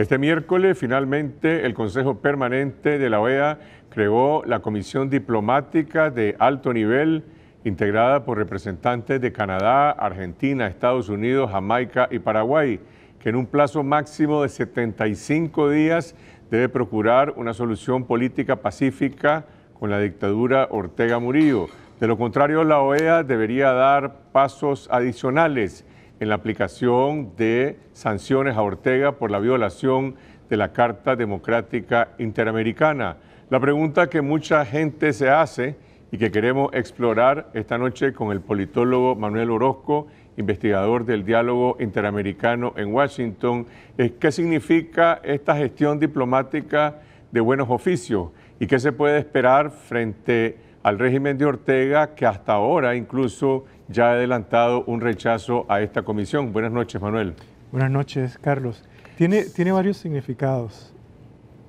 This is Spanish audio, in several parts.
Este miércoles, finalmente, el Consejo Permanente de la OEA creó la Comisión Diplomática de Alto Nivel, integrada por representantes de Canadá, Argentina, Estados Unidos, Jamaica y Paraguay, que en un plazo máximo de 75 días debe procurar una solución política pacífica con la dictadura Ortega Murillo. De lo contrario, la OEA debería dar pasos adicionales en la aplicación de sanciones a Ortega por la violación de la Carta Democrática Interamericana. La pregunta que mucha gente se hace y que queremos explorar esta noche con el politólogo Manuel Orozco, investigador del diálogo interamericano en Washington, es qué significa esta gestión diplomática de buenos oficios y qué se puede esperar frente a al régimen de Ortega, que hasta ahora incluso ya ha adelantado un rechazo a esta comisión. Buenas noches, Manuel. Buenas noches, Carlos. Tiene, tiene varios significados.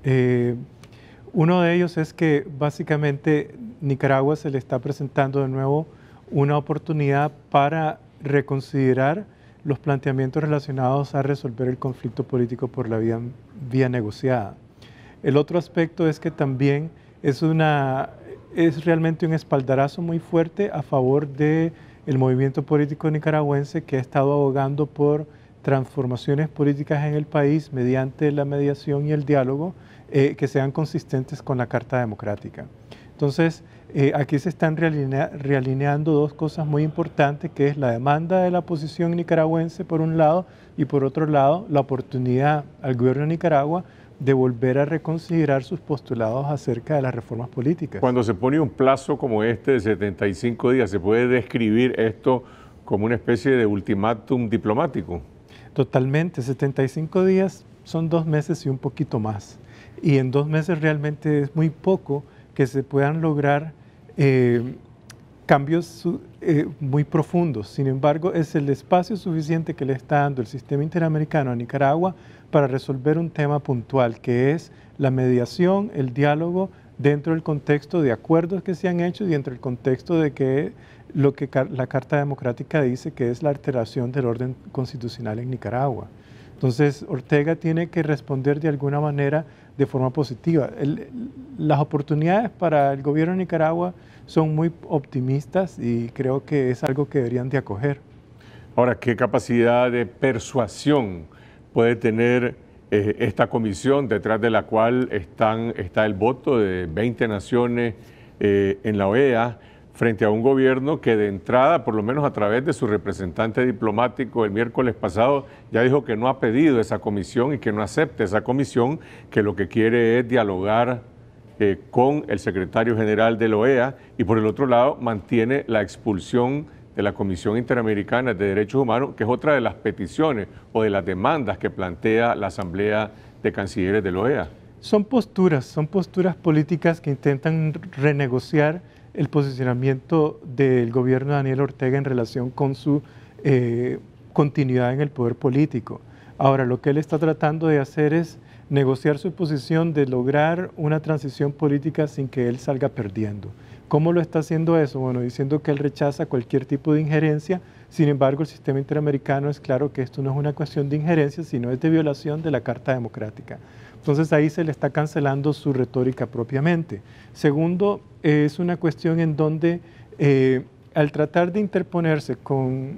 Eh, uno de ellos es que básicamente Nicaragua se le está presentando de nuevo una oportunidad para reconsiderar los planteamientos relacionados a resolver el conflicto político por la vía, vía negociada. El otro aspecto es que también es una es realmente un espaldarazo muy fuerte a favor del el movimiento político nicaragüense que ha estado abogando por transformaciones políticas en el país mediante la mediación y el diálogo eh, que sean consistentes con la Carta Democrática. Entonces, eh, aquí se están realineando dos cosas muy importantes, que es la demanda de la oposición nicaragüense por un lado y por otro lado la oportunidad al gobierno de Nicaragua de volver a reconsiderar sus postulados acerca de las reformas políticas. Cuando se pone un plazo como este de 75 días, ¿se puede describir esto como una especie de ultimátum diplomático? Totalmente, 75 días son dos meses y un poquito más. Y en dos meses realmente es muy poco que se puedan lograr eh, cambios eh, muy profundos. Sin embargo, es el espacio suficiente que le está dando el sistema interamericano a Nicaragua para resolver un tema puntual, que es la mediación, el diálogo dentro del contexto de acuerdos que se han hecho y dentro del contexto de que lo que la Carta Democrática dice que es la alteración del orden constitucional en Nicaragua. Entonces, Ortega tiene que responder de alguna manera de forma positiva. las oportunidades para el gobierno de Nicaragua son muy optimistas y creo que es algo que deberían de acoger. Ahora, ¿qué capacidad de persuasión? puede tener eh, esta comisión detrás de la cual están, está el voto de 20 naciones eh, en la OEA frente a un gobierno que de entrada, por lo menos a través de su representante diplomático el miércoles pasado, ya dijo que no ha pedido esa comisión y que no acepta esa comisión, que lo que quiere es dialogar eh, con el secretario general de la OEA y por el otro lado mantiene la expulsión de la Comisión Interamericana de Derechos Humanos, que es otra de las peticiones o de las demandas que plantea la Asamblea de Cancilleres de la e OEA. Son posturas, son posturas políticas que intentan renegociar el posicionamiento del gobierno de Daniel Ortega en relación con su eh, continuidad en el poder político. Ahora, lo que él está tratando de hacer es negociar su posición de lograr una transición política sin que él salga perdiendo. ¿Cómo lo está haciendo eso? Bueno, diciendo que él rechaza cualquier tipo de injerencia, sin embargo el sistema interamericano es claro que esto no es una cuestión de injerencia, sino es de violación de la Carta Democrática. Entonces ahí se le está cancelando su retórica propiamente. Segundo, eh, es una cuestión en donde eh, al tratar de interponerse con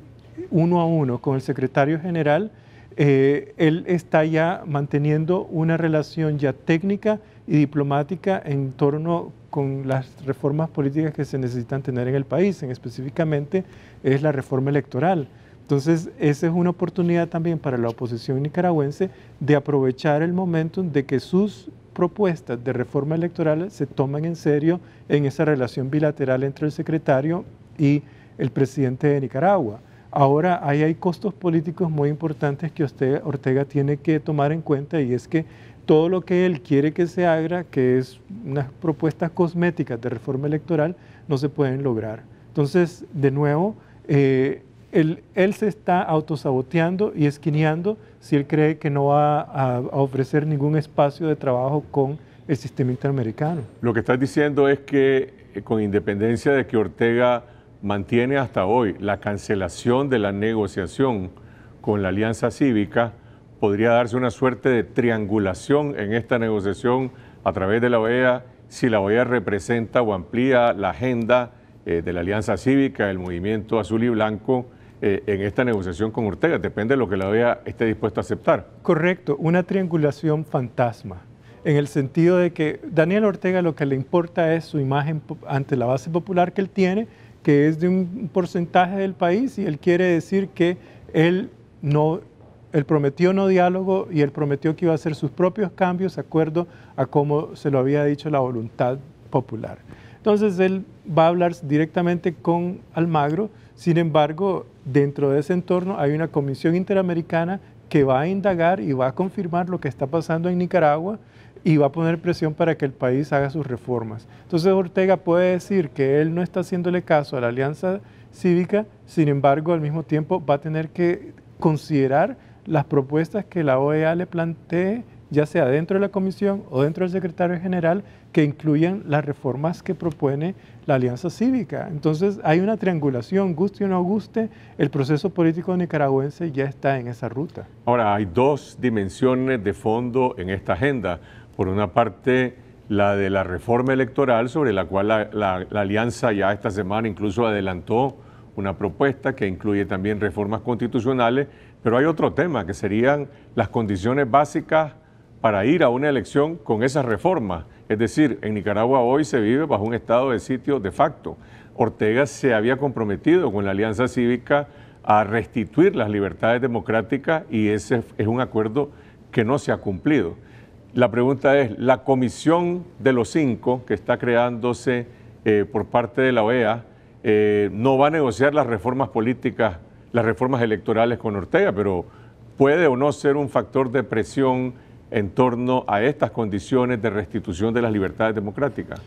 uno a uno con el secretario general, eh, él está ya manteniendo una relación ya técnica y diplomática en torno con las reformas políticas que se necesitan tener en el país, en específicamente es la reforma electoral. Entonces, esa es una oportunidad también para la oposición nicaragüense de aprovechar el momento de que sus propuestas de reforma electoral se tomen en serio en esa relación bilateral entre el secretario y el presidente de Nicaragua. Ahora, ahí hay costos políticos muy importantes que usted, Ortega tiene que tomar en cuenta y es que todo lo que él quiere que se haga, que es unas propuestas cosméticas de reforma electoral, no se pueden lograr. Entonces, de nuevo, eh, él, se está autosaboteando y esquineando si él cree que no va a, a, ofrecer ningún espacio de trabajo con el sistema interamericano. Lo que estás diciendo es que, eh, con independencia de que Ortega mantiene hasta hoy la cancelación de la negociación con la Alianza Cívica, podría darse una suerte de triangulación en esta negociación a través de la OEA, si la OEA representa o amplía la agenda eh, de la Alianza Cívica, el movimiento azul y blanco, eh, en esta negociación con Ortega. Depende de lo que la OEA esté dispuesta a aceptar. Correcto, una triangulación fantasma, en el sentido de que Daniel Ortega lo que le importa es su imagen ante la base popular que él tiene, que es de un porcentaje del país, y él quiere decir que él no él prometió no diálogo y él prometió que iba a hacer sus propios cambios de acuerdo a cómo se lo había dicho la voluntad popular. Entonces él va a hablar directamente con Almagro, sin embargo, dentro de ese entorno hay una comisión interamericana que va a indagar y va a confirmar lo que está pasando en Nicaragua y va a poner presión para que el país haga sus reformas. Entonces Ortega puede decir que él no está haciéndole caso a la alianza cívica, sin embargo, al mismo tiempo va a tener que considerar las propuestas que la OEA le plantee, ya sea dentro de la Comisión o dentro del Secretario General, que incluyen las reformas que propone la Alianza Cívica. Entonces hay una triangulación, guste o no guste, el proceso político nicaragüense ya está en esa ruta. Ahora, hay dos dimensiones de fondo en esta agenda. Por una parte, la de la reforma electoral, sobre la cual la, la Alianza ya esta semana incluso adelantó una propuesta que incluye también reformas constitucionales pero hay otro tema que serían las condiciones básicas para ir a una elección con esas reformas. Es decir, en Nicaragua hoy se vive bajo un estado de sitio de facto. Ortega se había comprometido con la Alianza Cívica a restituir las libertades democráticas y ese es un acuerdo que no se ha cumplido. La pregunta es, la comisión de los cinco que está creándose eh, por parte de la OEA eh, no va a negociar las reformas políticas las reformas electorales con Ortega, pero puede o no ser un factor de presión en torno a estas condiciones de restitución de las libertades democráticas?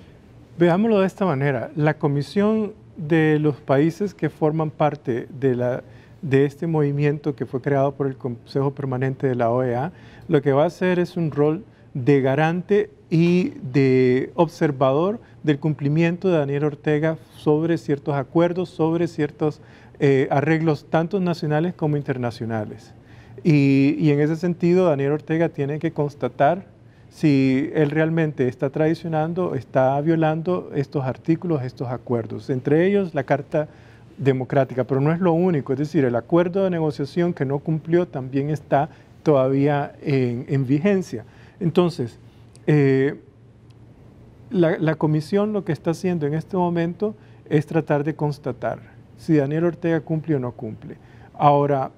Veámoslo de esta manera. La Comisión de los países que forman parte de, la, de este movimiento que fue creado por el Consejo Permanente de la OEA, lo que va a hacer es un rol de garante y de observador del cumplimiento de Daniel Ortega sobre ciertos acuerdos, sobre ciertos eh, arreglos tanto nacionales como internacionales. Y, en ese sentido, Daniel Ortega tiene que constatar si él realmente está traicionando, está violando estos artículos, estos acuerdos, entre ellos la Carta Democrática, pero no es lo único, es decir, el acuerdo de negociación que no cumplió también está todavía en, vigencia. Entonces, eh, la comisión lo que está haciendo en este momento es tratar de constatar si Daniel Ortega cumple o no cumple. Ahora,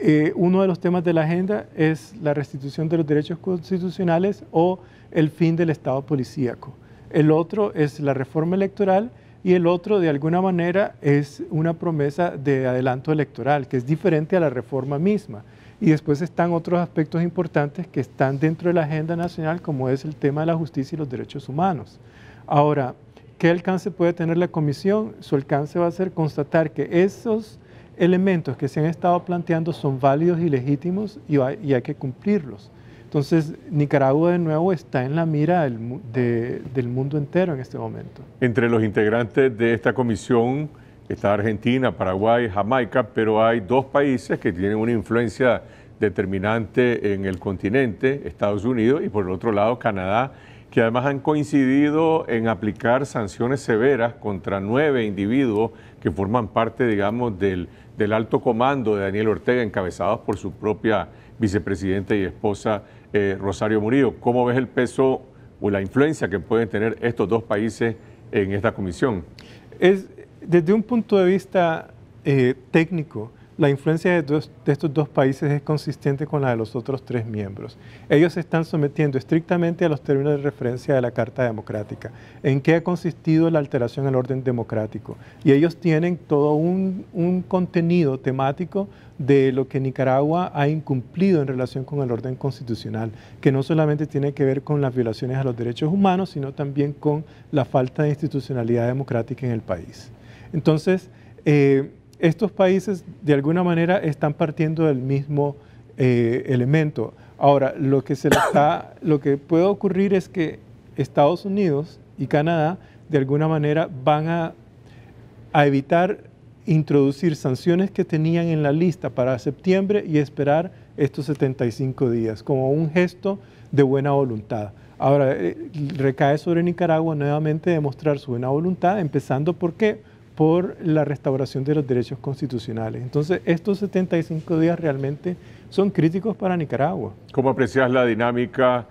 eh, uno de los temas de la agenda es la restitución de los derechos constitucionales o el fin del Estado policíaco. El otro es la reforma electoral y el otro, de alguna manera, es una promesa de adelanto electoral, que es diferente a la reforma misma. Y después están otros aspectos importantes que están dentro de la agenda nacional, como es el tema de la justicia y los derechos humanos. Ahora, ¿Qué alcance puede tener la comisión? Su alcance va a ser constatar que esos elementos que se han estado planteando son válidos y legítimos y, hay, que cumplirlos. Entonces, Nicaragua de nuevo está en la mira del, del mundo entero en este momento. Entre los integrantes de esta comisión está Argentina, Paraguay, Jamaica, pero hay dos países que tienen una influencia determinante en el continente, Estados Unidos y por el otro lado Canadá que además han coincidido en aplicar sanciones severas contra nueve individuos que forman parte, digamos, del, alto comando de Daniel Ortega, encabezados por su propia vicepresidenta y esposa eh, Rosario Murillo. ¿Cómo ves el peso o la influencia que pueden tener estos dos países en esta comisión? Es, desde un punto de vista eh, técnico, la influencia de, de, estos dos países es consistente con la de los otros tres miembros. Ellos se están sometiendo estrictamente a los términos de referencia de la Carta Democrática, en qué ha consistido la alteración al orden democrático. Y ellos tienen todo un, contenido temático de lo que Nicaragua ha incumplido en relación con el orden constitucional, que no solamente tiene que ver con las violaciones a los derechos humanos, sino también con la falta de institucionalidad democrática en el país. Entonces, eh, estos países de alguna manera están partiendo del mismo eh, elemento. Ahora, lo que, se está, lo que puede ocurrir es que Estados Unidos y Canadá de alguna manera van a, evitar introducir sanciones que tenían en la lista para septiembre y esperar estos 75 días como un gesto de buena voluntad. Ahora, eh, recae sobre Nicaragua nuevamente demostrar su buena voluntad, empezando por qué por la restauración de los derechos constitucionales. Entonces, estos 75 días realmente son críticos para Nicaragua. ¿Cómo aprecias la dinámica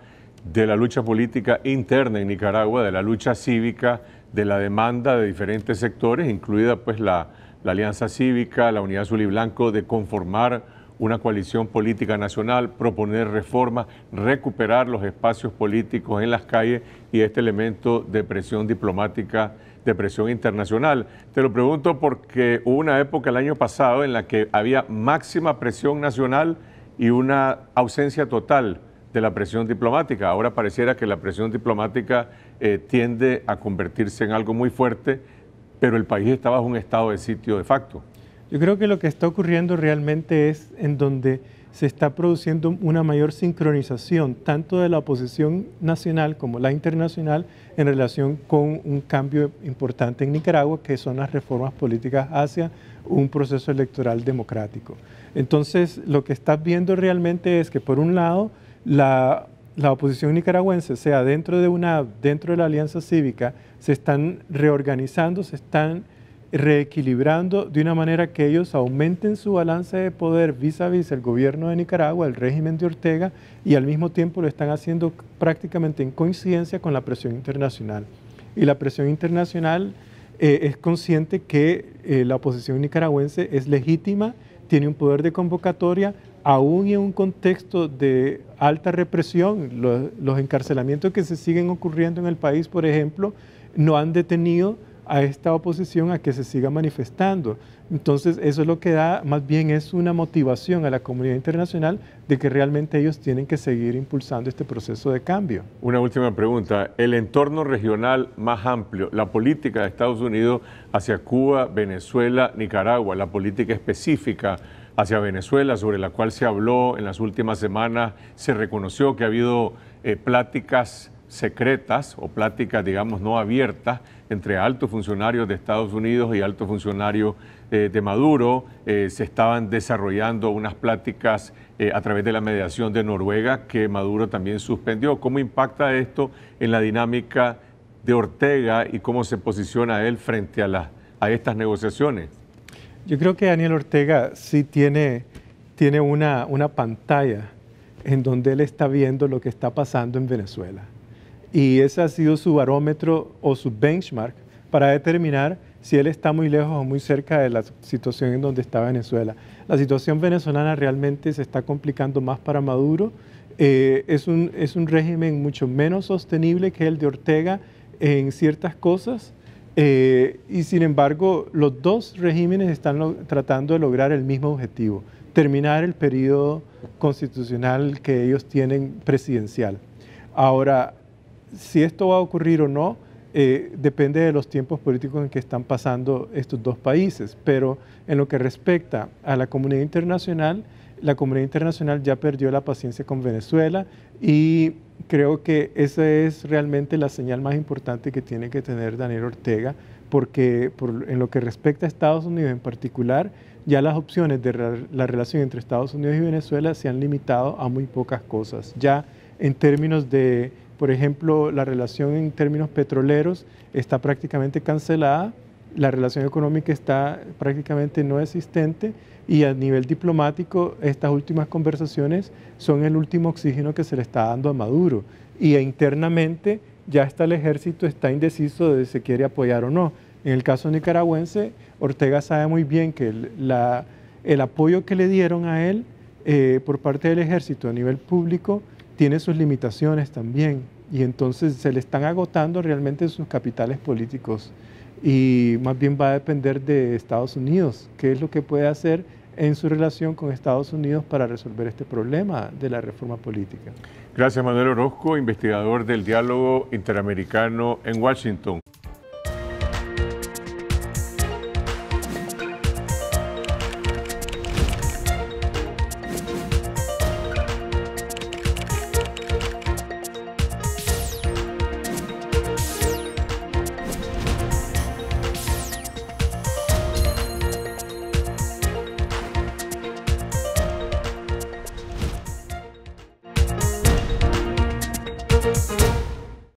de la lucha política interna en Nicaragua, de la lucha cívica, de la demanda de diferentes sectores, incluida pues la, la Alianza Cívica, la Unidad Azul y Blanco, de conformar una coalición política nacional, proponer reformas, recuperar los espacios políticos en las calles y este elemento de presión diplomática de presión internacional. Te lo pregunto porque hubo una época el año pasado en la que había máxima presión nacional y una ausencia total de la presión diplomática. Ahora pareciera que la presión diplomática eh, tiende a convertirse en algo muy fuerte, pero el país está bajo un estado de sitio de facto. Yo creo que lo que está ocurriendo realmente es en donde se está produciendo una mayor sincronización tanto de la oposición nacional como la internacional en relación con un cambio importante en Nicaragua, que son las reformas políticas hacia un proceso electoral democrático. Entonces, lo que estás viendo realmente es que, por un lado, la, la oposición nicaragüense, sea dentro de una, dentro de la alianza cívica, se están reorganizando, se están reequilibrando de una manera que ellos aumenten su balance de poder vis a vis el gobierno de Nicaragua, el régimen de Ortega, y al mismo tiempo lo están haciendo prácticamente en coincidencia con la presión internacional. Y la presión internacional eh, es consciente que eh, la oposición nicaragüense es legítima, tiene un poder de convocatoria, aún en un contexto de alta represión, los encarcelamientos que se siguen ocurriendo en el país, por ejemplo, no han detenido a esta oposición a que se siga manifestando. Entonces, eso es lo que da, más bien es una motivación a la comunidad internacional de que realmente ellos tienen que seguir impulsando este proceso de cambio. Una última pregunta. El entorno regional más amplio, la política de Estados Unidos hacia Cuba, Venezuela, Nicaragua, la política específica hacia Venezuela, sobre la cual se habló en las últimas semanas, se reconoció que ha habido eh, pláticas secretas o pláticas, digamos, no abiertas entre altos funcionarios de Estados Unidos y altos funcionarios eh, de Maduro. Eh, se estaban desarrollando unas pláticas eh, a través de la mediación de Noruega que Maduro también suspendió. ¿Cómo impacta esto en la dinámica de Ortega y cómo se posiciona él frente a, a estas negociaciones? Yo creo que Daniel Ortega sí tiene, tiene una, una pantalla en donde él está viendo lo que está pasando en Venezuela y ese ha sido su barómetro o su benchmark para determinar si él está muy lejos o muy cerca de la situación en donde está Venezuela. La situación venezolana realmente se está complicando más para Maduro. Eh, es, un, es un régimen mucho menos sostenible que el de Ortega en ciertas cosas. Eh, y sin embargo, los dos regímenes están tratando de lograr el mismo objetivo, terminar el periodo constitucional que ellos tienen presidencial. Ahora, si esto va a ocurrir o no, eh, depende de los tiempos políticos en que están pasando estos dos países, pero en lo que respecta a la comunidad internacional, la comunidad internacional ya perdió la paciencia con Venezuela y creo que esa es realmente la señal más importante que tiene que tener Daniel Ortega, porque en lo que respecta a Estados Unidos en particular, ya las opciones de la, la relación entre Estados Unidos y Venezuela se han limitado a muy pocas cosas. Ya en términos de por ejemplo, la relación en términos petroleros está prácticamente cancelada, la relación económica está prácticamente no existente y a nivel diplomático estas últimas conversaciones son el último oxígeno que se le está dando a Maduro y e internamente ya está el ejército está indeciso de si quiere apoyar o no. En el caso nicaragüense, Ortega sabe muy bien que el, apoyo que le dieron a él eh, por parte del ejército a nivel público tiene sus limitaciones también y entonces se le están agotando realmente sus capitales políticos y más bien va a depender de Estados Unidos, qué es lo que puede hacer en su relación con Estados Unidos para resolver este problema de la reforma política. Gracias Manuel Orozco, investigador del diálogo interamericano en Washington.